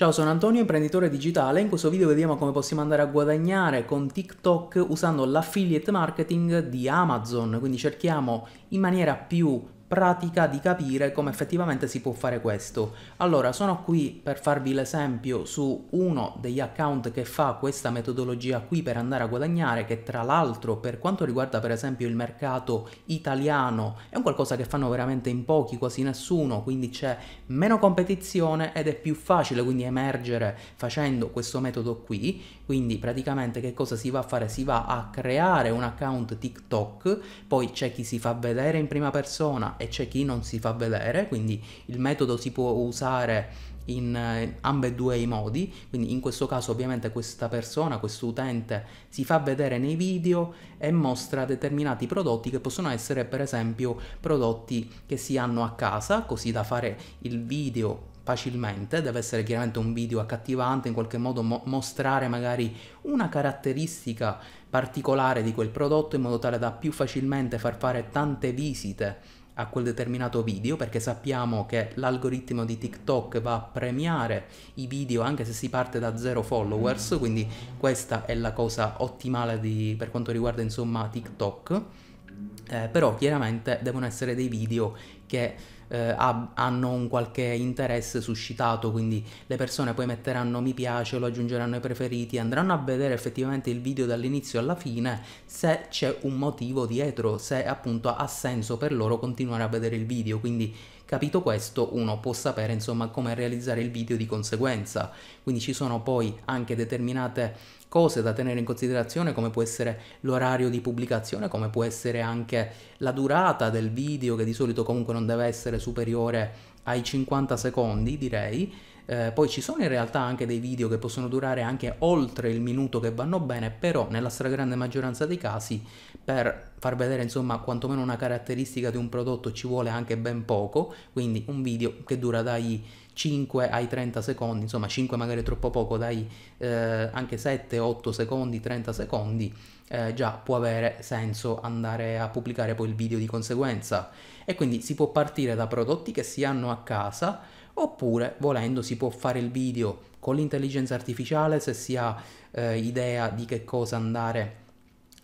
Ciao, sono Antonio, imprenditore digitale. In questo video vediamo come possiamo andare a guadagnare con TikTok usando l'affiliate marketing di Amazon. Quindi cerchiamo in maniera più pratica di capire come effettivamente si può fare questo. Allora, sono qui per farvi l'esempio su uno degli account che fa questa metodologia qui per andare a guadagnare, che tra l'altro per quanto riguarda per esempio il mercato italiano è un qualcosa che fanno veramente in pochi, quasi nessuno, quindi c'è meno competizione ed è più facile quindi emergere facendo questo metodo qui. Quindi praticamente che cosa si va a fare? Si va a creare un account TikTok, poi c'è chi si fa vedere in prima persona, e c'è chi non si fa vedere, quindi il metodo si può usare in eh, ambedue i modi, quindi in questo caso ovviamente questa persona, questo utente si fa vedere nei video e mostra determinati prodotti che possono essere per esempio prodotti che si hanno a casa, così da fare il video facilmente, deve essere chiaramente un video accattivante, in qualche modo mo mostrare magari una caratteristica particolare di quel prodotto in modo tale da più facilmente far fare tante visite a quel determinato video perché sappiamo che l'algoritmo di TikTok va a premiare i video anche se si parte da zero followers, mm. quindi questa è la cosa ottimale di, per quanto riguarda insomma TikTok, eh, però chiaramente devono essere dei video che eh, ha, hanno un qualche interesse suscitato, quindi le persone poi metteranno mi piace, lo aggiungeranno ai preferiti, andranno a vedere effettivamente il video dall'inizio alla fine se c'è un motivo dietro, se appunto ha senso per loro continuare a vedere il video, quindi Capito questo, uno può sapere insomma come realizzare il video di conseguenza. Quindi ci sono poi anche determinate cose da tenere in considerazione come può essere l'orario di pubblicazione, come può essere anche la durata del video che di solito comunque non deve essere superiore ai 50 secondi direi. Eh, poi ci sono in realtà anche dei video che possono durare anche oltre il minuto che vanno bene, però nella stragrande maggioranza dei casi per far vedere insomma quantomeno una caratteristica di un prodotto ci vuole anche ben poco, quindi un video che dura dai 5 ai 30 secondi, insomma 5 magari è troppo poco, dai eh, anche 7, 8 secondi, 30 secondi, eh, già può avere senso andare a pubblicare poi il video di conseguenza. E quindi si può partire da prodotti che si hanno a casa, oppure volendo si può fare il video con l'intelligenza artificiale se si ha eh, idea di che cosa andare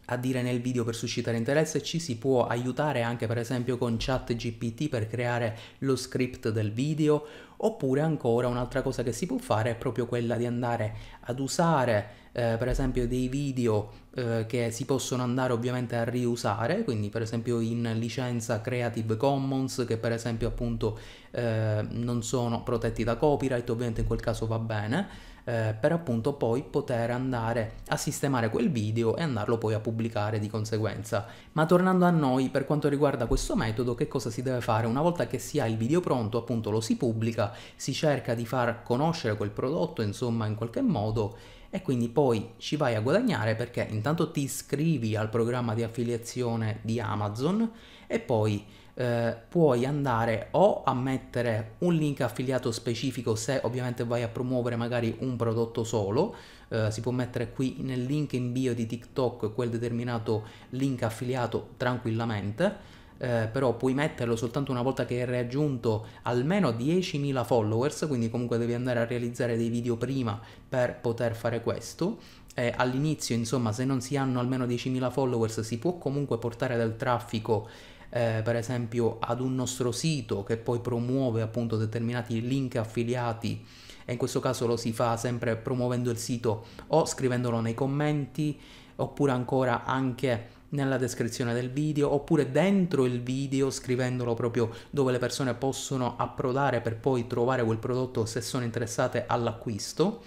a dire nel video per suscitare interesse, ci si può aiutare anche per esempio con chat GPT per creare lo script del video, oppure ancora un'altra cosa che si può fare è proprio quella di andare ad usare eh, per esempio dei video eh, che si possono andare ovviamente a riusare, quindi per esempio in licenza Creative Commons che per esempio appunto eh, non sono protetti da copyright, ovviamente in quel caso va bene eh, per appunto poi poter andare a sistemare quel video e andarlo poi a pubblicare di conseguenza. Ma tornando a noi, per quanto riguarda questo metodo, che cosa si deve fare? Una volta che si ha il video pronto, appunto lo si pubblica, si cerca di far conoscere quel prodotto, insomma, in qualche modo e quindi poi ci vai a guadagnare perché intanto ti iscrivi al programma di affiliazione di Amazon e poi eh, puoi andare o a mettere un link affiliato specifico se ovviamente vai a promuovere magari un prodotto solo, eh, si può mettere qui nel link in bio di TikTok quel determinato link affiliato tranquillamente. Eh, però puoi metterlo soltanto una volta che hai raggiunto almeno 10.000 followers, quindi comunque devi andare a realizzare dei video prima per poter fare questo. Eh, all'inizio, insomma, se non si hanno almeno 10.000 followers, si può comunque portare del traffico eh, per esempio ad un nostro sito che poi promuove appunto determinati link affiliati e in questo caso lo si fa sempre promuovendo il sito o scrivendolo nei commenti oppure ancora anche nella descrizione del video oppure dentro il video scrivendolo proprio dove le persone possono approdare per poi trovare quel prodotto se sono interessate all'acquisto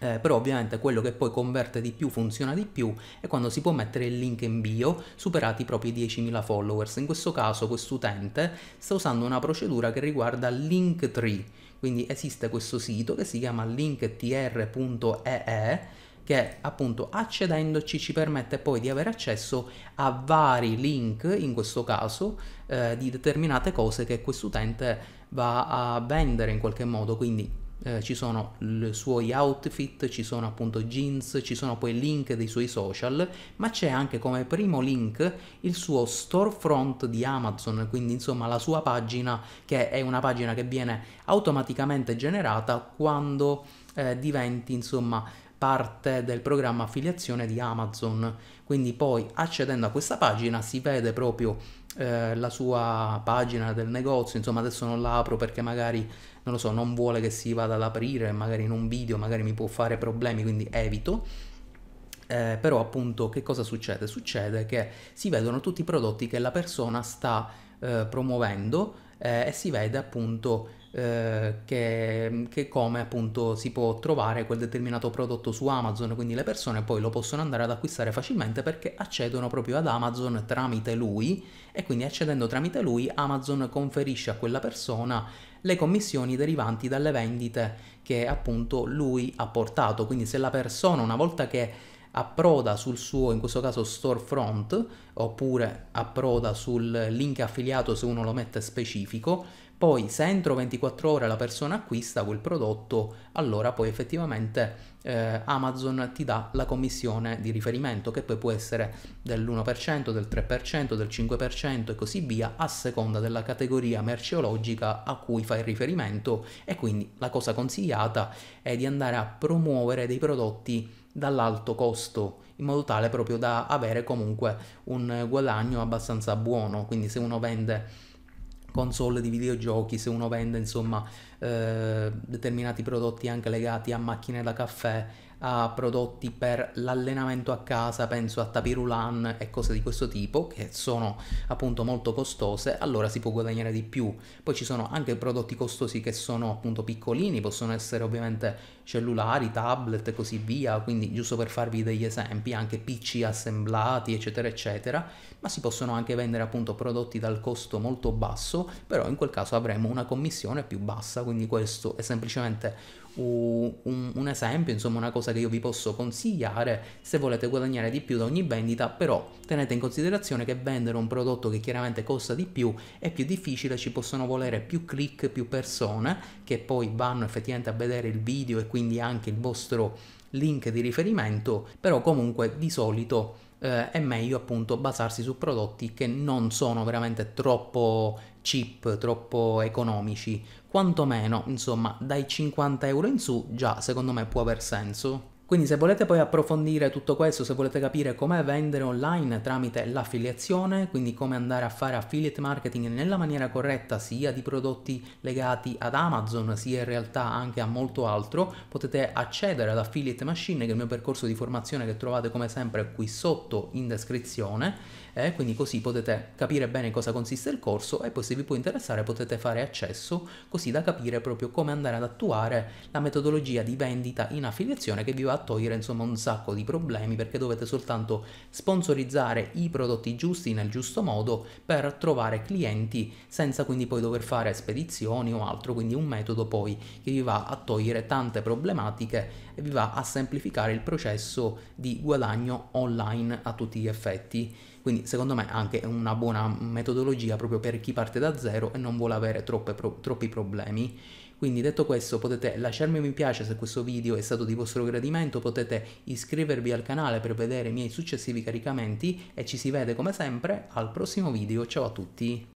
eh, però ovviamente quello che poi converte di più funziona di più è quando si può mettere il link in bio superati i propri 10.000 followers. In questo caso questo utente sta usando una procedura che riguarda Linktree, quindi esiste questo sito che si chiama linktr.ee che appunto accedendoci ci permette poi di avere accesso a vari link, in questo caso, eh, di determinate cose che questo utente va a vendere in qualche modo, quindi eh, ci sono i suoi outfit, ci sono appunto jeans, ci sono poi link dei suoi social, ma c'è anche come primo link il suo storefront di Amazon, quindi insomma la sua pagina che è una pagina che viene automaticamente generata quando eh, diventi insomma parte del programma affiliazione di Amazon. Quindi poi accedendo a questa pagina si vede proprio eh, la sua pagina del negozio, insomma adesso non la apro perché magari non lo so, non vuole che si vada ad aprire, magari in un video, magari mi può fare problemi, quindi evito. Eh, però appunto che cosa succede? Succede che si vedono tutti i prodotti che la persona sta eh, promuovendo eh, e si vede appunto eh, che, che, come appunto si può trovare quel determinato prodotto su Amazon, quindi le persone poi lo possono andare ad acquistare facilmente perché accedono proprio ad Amazon tramite lui e quindi accedendo tramite lui Amazon conferisce a quella persona le commissioni derivanti dalle vendite che appunto lui ha portato, quindi se la persona una volta che approda sul suo, in questo caso storefront, oppure approda sul link affiliato se uno lo mette specifico, poi se entro 24 ore la persona acquista quel prodotto, allora poi effettivamente eh, Amazon ti dà la commissione di riferimento che poi può essere dell'1%, del 3%, del 5% e così via a seconda della categoria merceologica a cui fai riferimento e quindi la cosa consigliata è di andare a promuovere dei prodotti dall'alto costo in modo tale proprio da avere comunque un guadagno abbastanza buono, quindi se uno vende console di videogiochi, se uno vende insomma eh, determinati prodotti anche legati a macchine da caffè, a prodotti per l'allenamento a casa, penso a tapirulan e cose di questo tipo che sono appunto molto costose, allora si può guadagnare di più. Poi ci sono anche prodotti costosi che sono appunto piccolini, possono essere ovviamente cellulari, tablet e così via, quindi giusto per farvi degli esempi, anche PC assemblati, eccetera, eccetera, ma si possono anche vendere appunto prodotti dal costo molto basso, però in quel caso avremo una commissione più bassa, quindi questo è semplicemente un, un esempio, insomma una cosa che io vi posso consigliare se volete guadagnare di più da ogni vendita, però tenete in considerazione che vendere un prodotto che chiaramente costa di più è più difficile, ci possono volere più click, più persone che poi vanno effettivamente a vedere il video e quindi anche il vostro link di riferimento, però comunque di solito eh, è meglio appunto basarsi su prodotti che non sono veramente troppo cheap, troppo economici, quantomeno insomma dai 50 euro in su già secondo me può aver senso. Quindi se volete poi approfondire tutto questo, se volete capire come vendere online tramite l'affiliazione, quindi come andare a fare affiliate marketing nella maniera corretta sia di prodotti legati ad Amazon sia in realtà anche a molto altro, potete accedere ad Affiliate Machine che è il mio percorso di formazione che trovate come sempre qui sotto in descrizione, eh, quindi così potete capire bene cosa consiste il corso e poi se vi può interessare potete fare accesso così da capire proprio come andare ad attuare la metodologia di vendita in affiliazione che vi va togliere insomma un sacco di problemi perché dovete soltanto sponsorizzare i prodotti giusti nel giusto modo per trovare clienti senza quindi poi dover fare spedizioni o altro, quindi un metodo poi che vi va a togliere tante problematiche e vi va a semplificare il processo di guadagno online a tutti gli effetti. Quindi secondo me anche è una buona metodologia proprio per chi parte da zero e non vuole avere troppe, pro, troppi problemi. Quindi detto questo potete lasciarmi un mi piace se questo video è stato di vostro gradimento, potete iscrivervi al canale per vedere i miei successivi caricamenti e ci si vede come sempre al prossimo video, ciao a tutti!